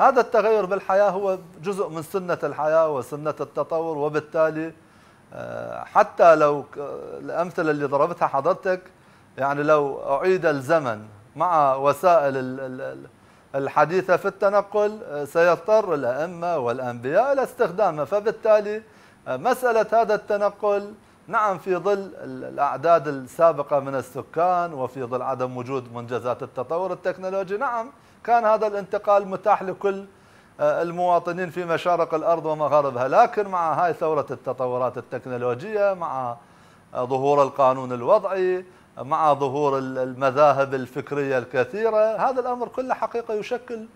هذا التغير بالحياة هو جزء من سنة الحياة وسنة التطور وبالتالي آه، حتى لو الأمثلة اللي ضربتها حضرتك يعني لو أعيد الزمن مع وسائل الحديثة في التنقل آه، سيضطر الأئمة والأنبياء إلى استخدامها فبالتالي مسألة هذا التنقل نعم في ظل الأعداد السابقة من السكان وفي ظل عدم وجود منجزات التطور التكنولوجي نعم كان هذا الانتقال متاح لكل آه، المواطنين في مشارق الأرض ومغاربها لكن مع هاي ثورة التطورات التكنولوجية مع آه، ظهور القانون الوضعي مع ظهور المذاهب الفكرية الكثيرة هذا الأمر كله حقيقة يشكل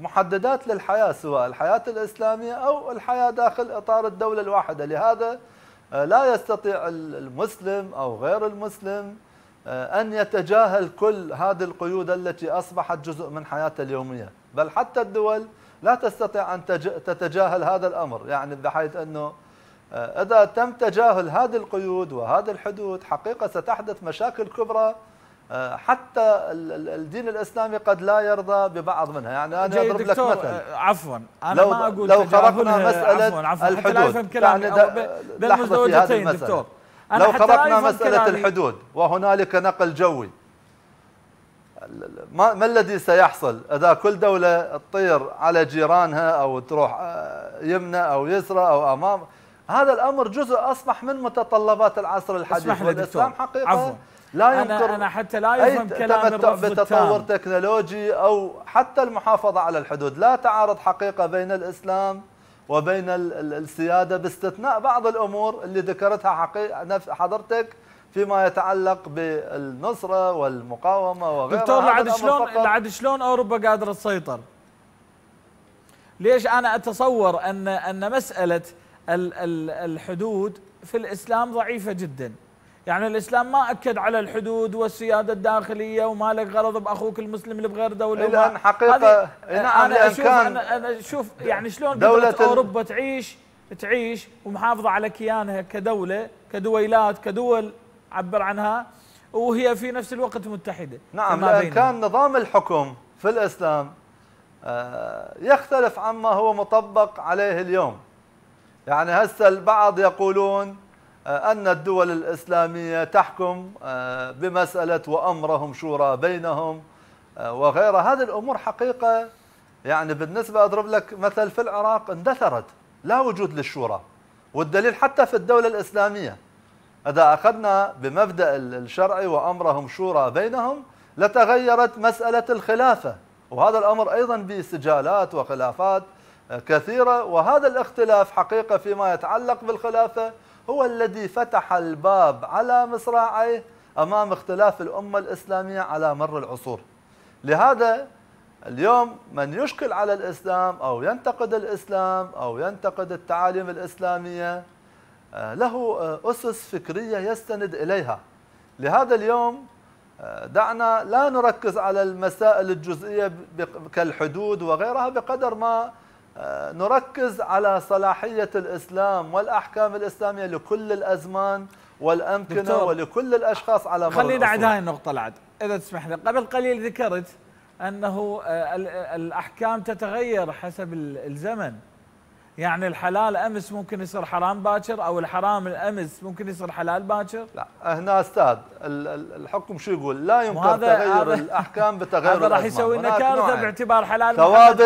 محددات للحياة سواء الحياة الإسلامية أو الحياة داخل إطار الدولة الواحدة لهذا آه، لا يستطيع المسلم أو غير المسلم آه، أن يتجاهل كل هذه القيود التي أصبحت جزء من حياته اليومية بل حتى الدول لا تستطيع أن تتجاهل هذا الأمر يعني بحيث أنه آه، إذا تم تجاهل هذه القيود وهذه الحدود حقيقة ستحدث مشاكل كبرى آه، حتى الدين الاسلامي قد لا يرضى ببعض منها يعني انا اضرب لك مثل آه، عفوا انا لو ما اقول لو خرقنا آه، مساله عفواً عفواً الحدود يعني لحظه دكتور أنا لو خرقنا مساله الحدود وهنالك نقل جوي ما, ما الذي سيحصل اذا كل دوله تطير على جيرانها او تروح يمنى او يسرى او امام هذا الامر جزء اصبح من متطلبات العصر الحديث والاسلام حقيقه عفوا. لا ينكر أنا, أنا حتى لا يفهم كلام الرفض بتطور التام. تكنولوجي أو حتى المحافظة على الحدود لا تعارض حقيقة بين الإسلام وبين السيادة باستثناء بعض الأمور اللي ذكرتها حضرتك فيما يتعلق بالنصرة والمقاومة وغيرها دكتور بعد شلون بعد شلون أوروبا قادرة تسيطر ليش أنا أتصور أن أن مسألة الحدود في الإسلام ضعيفة جداً يعني الاسلام ما اكد على الحدود والسياده الداخليه وما لك غرض باخوك المسلم اللي بغير دوله الان حقيقه نعم انا اشوف أنا, انا اشوف يعني شلون دولة اوروبا تعيش تعيش ومحافظه على كيانها كدوله كدويلات كدول عبر عنها وهي في نفس الوقت متحده نعم لان كان نظام الحكم في الاسلام آه، يختلف عما هو مطبق عليه اليوم يعني هسه البعض يقولون أن الدول الإسلامية تحكم آه، بمسألة وأمرهم شورى بينهم آه، وغيرها هذه الأمور حقيقة يعني بالنسبة أضرب لك مثل في العراق اندثرت لا وجود للشورى والدليل حتى في الدولة الإسلامية إذا أخذنا بمبدأ الشرعي وأمرهم شورى بينهم لتغيرت مسألة الخلافة وهذا الأمر أيضا بسجالات وخلافات آه، كثيرة وهذا الاختلاف حقيقة فيما يتعلق بالخلافة هو الذي فتح الباب على مصراعيه أمام اختلاف الأمة الإسلامية على مر العصور لهذا اليوم من يشكل على الإسلام أو ينتقد الإسلام أو ينتقد التعاليم الإسلامية آه، له آه، أسس فكرية يستند إليها لهذا اليوم آه، دعنا لا نركز على المسائل الجزئية كالحدود وغيرها بقدر ما آه، نركز على صلاحية الإسلام والأحكام الإسلامية لكل الأزمان والأمكنة ولكل الأشخاص على مر خلينا عند هاي النقطة العد إذا تسمح لي قبل قليل ذكرت أنه آه، الأحكام تتغير حسب الزمن يعني الحلال امس ممكن يصير حرام باكر او الحرام الامس ممكن يصير حلال باكر؟ لا هنا استاذ الحكم شو يقول؟ لا يمكن تغير الاحكام بتغير هذا راح يسوي لنا كارثه باعتبار حلال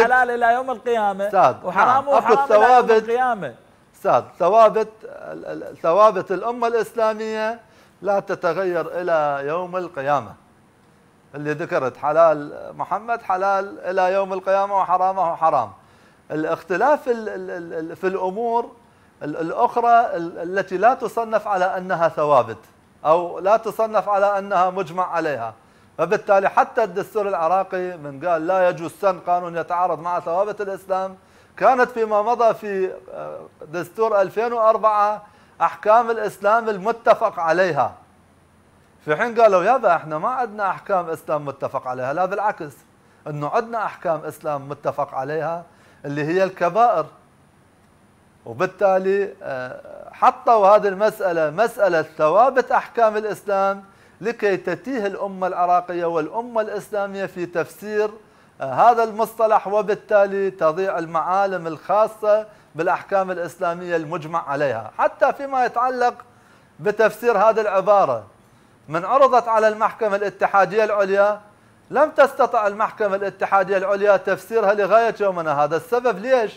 حلال الى يوم القيامه استاذ وحرام نعم. وحرام الى يوم القيامه استاذ ثوابت ثوابت الامه الاسلاميه لا تتغير الى يوم القيامه اللي ذكرت حلال محمد حلال الى يوم القيامه وحرامه حرام الاختلاف في الامور الاخرى التي لا تصنف على انها ثوابت او لا تصنف على انها مجمع عليها فبالتالي حتى الدستور العراقي من قال لا يجوز سن قانون يتعارض مع ثوابت الاسلام كانت فيما مضى في آه، دستور 2004 احكام الاسلام المتفق عليها في حين قالوا يابا احنا ما عندنا احكام اسلام متفق عليها لا بالعكس انه عندنا احكام اسلام متفق عليها اللي هي الكبائر وبالتالي آه، حطوا هذه المسألة مسألة ثوابت أحكام الإسلام لكي تتيه الأمة العراقية والأمة الإسلامية في تفسير آه، هذا المصطلح وبالتالي تضيع المعالم الخاصة بالأحكام الإسلامية المجمع عليها حتى فيما يتعلق بتفسير هذه العبارة من عرضت على المحكمة الاتحادية العليا لم تستطع المحكمة الاتحادية العليا تفسيرها لغاية يومنا هذا السبب ليش؟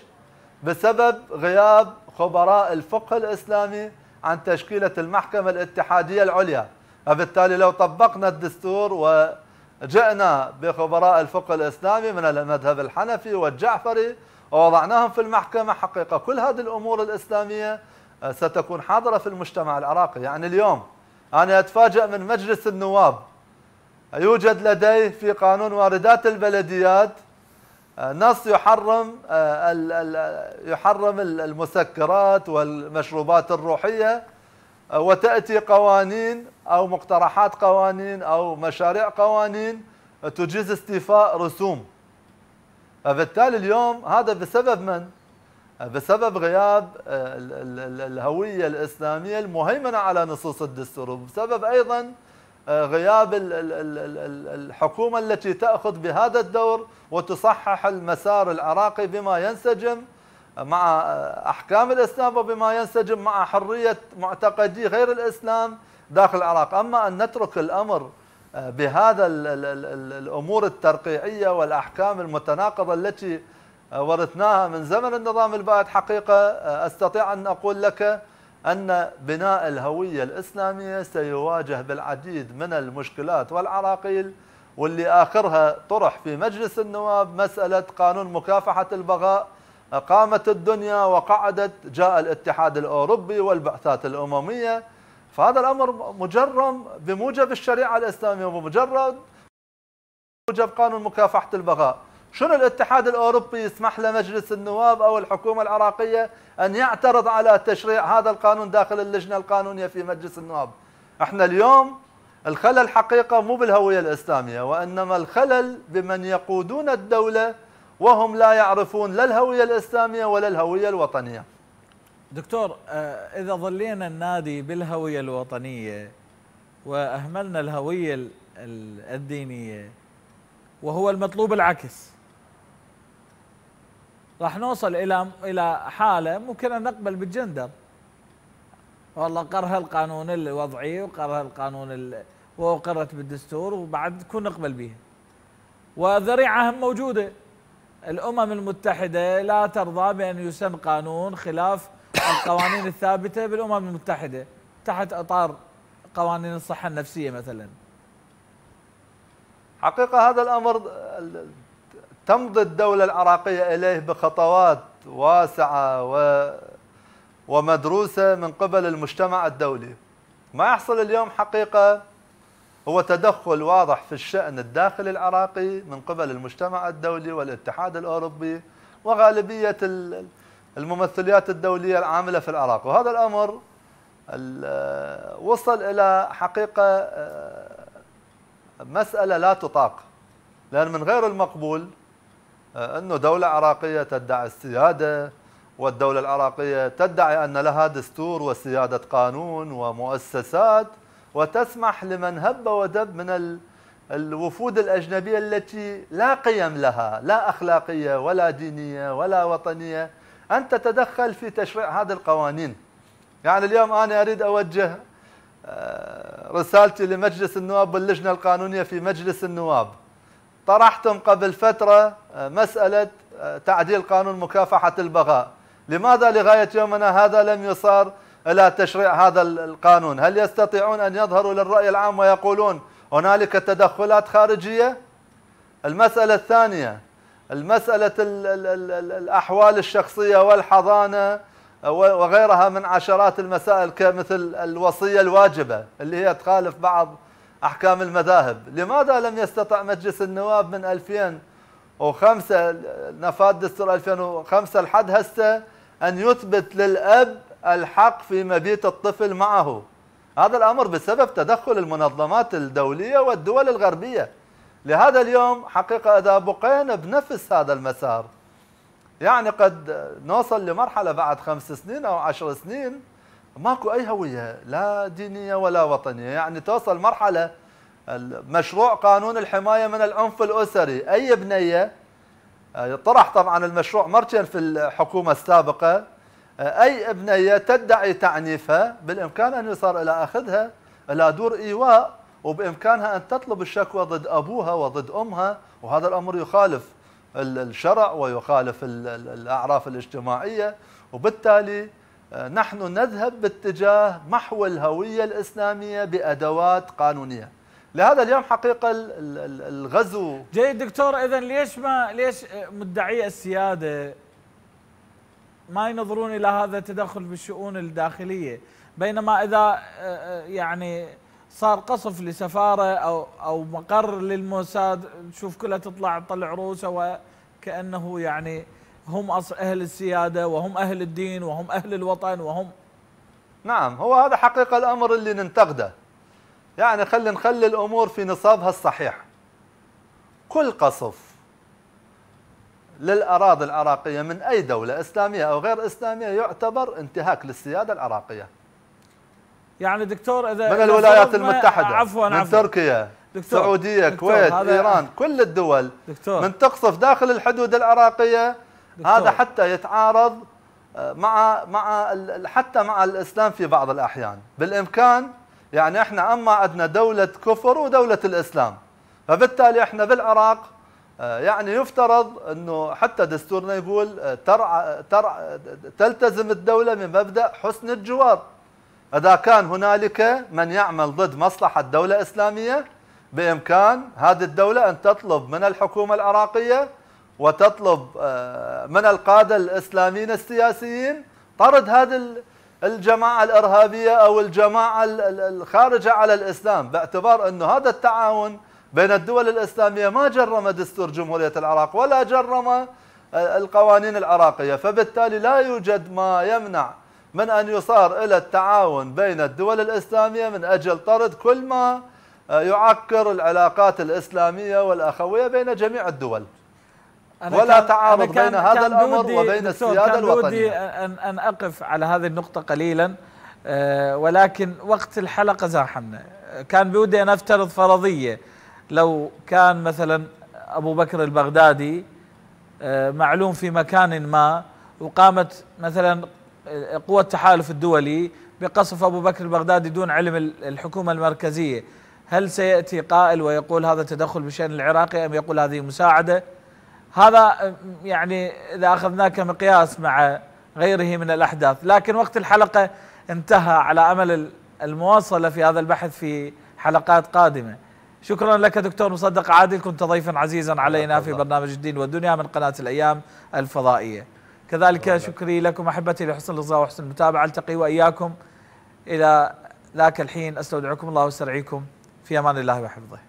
بسبب غياب خبراء الفقه الإسلامي عن تشكيلة المحكمة الاتحادية العليا فبالتالي لو طبقنا الدستور وجئنا بخبراء الفقه الإسلامي من المذهب الحنفي والجعفري ووضعناهم في المحكمة حقيقة كل هذه الأمور الإسلامية آه، ستكون حاضرة في المجتمع العراقي يعني اليوم أنا أتفاجأ من مجلس النواب يوجد لديه في قانون واردات البلديات آه، نص يحرم آه، يحرم المسكرات والمشروبات الروحيه آه، وتاتي قوانين او مقترحات قوانين او مشاريع قوانين تجيز استيفاء رسوم فبالتالي اليوم هذا بسبب من؟ بسبب غياب الهويه الاسلاميه المهيمنه على نصوص الدستور وبسبب ايضا آه، غياب الحكومة التي تأخذ بهذا الدور وتصحح المسار العراقي بما ينسجم آه، مع آه، أحكام الإسلام وبما ينسجم مع حرية معتقدي غير الإسلام داخل العراق أما أن نترك الأمر بهذا الأمور الترقيعية والأحكام المتناقضة التي ورثناها من زمن النظام البائد حقيقة أستطيع أن أقول لك أن بناء الهوية الإسلامية سيواجه بالعديد من المشكلات والعراقيل واللي آخرها طرح في مجلس النواب مسألة قانون مكافحة البغاء قامت الدنيا وقعدت جاء الاتحاد الأوروبي والبعثات الأممية فهذا الأمر مجرم بموجب الشريعة الإسلامية وبمجرد موجب قانون مكافحة البغاء شنو الاتحاد الأوروبي يسمح لمجلس النواب أو الحكومة العراقية أن يعترض على تشريع هذا القانون داخل اللجنة القانونية في مجلس النواب احنا اليوم الخلل حقيقة مو بالهوية الإسلامية وإنما الخلل بمن يقودون الدولة وهم لا يعرفون لا الهوية الإسلامية ولا الهوية الوطنية دكتور آه، إذا ظلينا النادي بالهوية الوطنية وأهملنا الهوية الدينية وهو المطلوب العكس راح نوصل الى الى حاله ممكن ان نقبل بالجندر والله قرها القانون الوضعي وقرها القانون واقرت بالدستور وبعد كون نقبل بها وذريعه هم موجوده الامم المتحده لا ترضى بان يسن قانون خلاف القوانين الثابته بالامم المتحده تحت اطار قوانين الصحه النفسيه مثلا حقيقه هذا الامر تمضي الدولة العراقية إليه بخطوات واسعة و ومدروسة من قبل المجتمع الدولي ما يحصل اليوم حقيقة هو تدخل واضح في الشأن الداخلي العراقي من قبل المجتمع الدولي والاتحاد الأوروبي وغالبية الممثليات الدولية العاملة في العراق وهذا الأمر وصل إلى حقيقة آه، مسألة لا تطاق لأن من غير المقبول آه، أنه دولة عراقية تدعي السيادة والدولة العراقية تدعي أن لها دستور وسيادة قانون ومؤسسات وتسمح لمن هب ودب من الوفود الأجنبية التي لا قيم لها لا أخلاقية ولا دينية ولا وطنية أن تتدخل في تشريع هذه القوانين يعني اليوم أنا أريد أوجه آه، رسالتي لمجلس النواب واللجنة القانونية في مجلس النواب طرحتم قبل فترة آه، مسألة آه، تعديل قانون مكافحة البغاء لماذا لغاية يومنا هذا لم يصار إلى تشريع هذا القانون هل يستطيعون أن يظهروا للرأي العام ويقولون هنالك تدخلات خارجية المسألة الثانية المسألة الأحوال الشخصية والحضانة آه، وغيرها من عشرات المسائل كمثل الوصية الواجبة اللي هي تخالف بعض أحكام المذاهب لماذا لم يستطع مجلس النواب من 2005 نفاد دستور 2005 لحد هسه أن يثبت للأب الحق في مبيت الطفل معه هذا الأمر بسبب تدخل المنظمات الدولية والدول الغربية لهذا اليوم حقيقة إذا بقينا بنفس هذا المسار يعني قد نوصل لمرحلة بعد خمس سنين أو عشر سنين ماكو اي هويه لا دينيه ولا وطنيه يعني توصل مرحله مشروع قانون الحمايه من العنف الاسري اي بنيه آه، طرح طبعا المشروع مرتين في الحكومه السابقه آه، اي بنيه تدعي تعنيفها بالامكان ان يصار الى اخذها الى دور ايواء وبامكانها ان تطلب الشكوى ضد ابوها وضد امها وهذا الامر يخالف الشرع ويخالف الاعراف الاجتماعيه وبالتالي آه، نحن نذهب باتجاه محو الهوية الإسلامية بأدوات قانونية لهذا اليوم حقيقة الغزو جيد دكتور إذا ليش ما ليش مدعي السيادة ما ينظرون إلى هذا التدخل بالشؤون الداخلية بينما إذا آه، آه، يعني صار قصف لسفارة أو أو مقر للموساد تشوف كلها تطلع تطلع رؤوسها وكأنه يعني هم أهل السيادة وهم أهل الدين وهم أهل الوطن وهم نعم هو هذا حقيقة الأمر اللي ننتقده يعني خلي نخلي الأمور في نصابها الصحيح كل قصف للأراضي العراقية من أي دولة إسلامية أو غير إسلامية يعتبر انتهاك للسيادة العراقية يعني دكتور إذا من الولايات المتحدة عفوا من عفواً. تركيا دكتور سعودية دكتور كويت إيران كل الدول دكتور من تقصف داخل الحدود العراقية دكتور. هذا حتى يتعارض آه، مع مع حتى مع الاسلام في بعض الاحيان بالامكان يعني احنا اما عندنا دوله كفر ودوله الاسلام فبالتالي احنا بالعراق آه، يعني يفترض انه حتى دستورنا يقول آه، ترع ترع تلتزم الدوله من مبدا حسن الجوار اذا كان هنالك من يعمل ضد مصلحه دوله اسلاميه بامكان هذه الدوله ان تطلب من الحكومه العراقيه وتطلب آه، من القادة الإسلاميين السياسيين طرد هذه الجماعة الإرهابية أو الجماعة الخارجة على الإسلام باعتبار أنه هذا التعاون بين الدول الإسلامية ما جرم دستور جمهورية العراق ولا جرم آه، القوانين العراقية فبالتالي لا يوجد ما يمنع من أن يصار إلى التعاون بين الدول الإسلامية من أجل طرد كل ما آه، يعكر العلاقات الإسلامية والأخوية بين جميع الدول ولا تعارض بين هذا الأمر وبين السيادة الوطنية أن, أن أقف على هذه النقطة قليلا آه، ولكن وقت الحلقة زاحمنا كان بودي أن أفترض فرضية لو كان مثلا أبو بكر البغدادي آه، معلوم في مكان ما وقامت مثلا آه، قوة التحالف الدولي بقصف أبو بكر البغدادي دون علم الحكومة المركزية هل سيأتي قائل ويقول هذا تدخل بشأن العراقي أم يقول هذه مساعدة؟ هذا يعني اذا اخذناه كمقياس مع غيره من الاحداث لكن وقت الحلقه انتهى على امل المواصله في هذا البحث في حلقات قادمه شكرا لك دكتور مصدق عادل كنت ضيفا عزيزا علينا في برنامج الدين والدنيا من قناه الايام الفضائيه كذلك شكري لكم احبتي لحسن الاصغاء وحسن المتابعه التقي واياكم الى ذاك الحين استودعكم الله واسترعيكم في امان الله وحفظه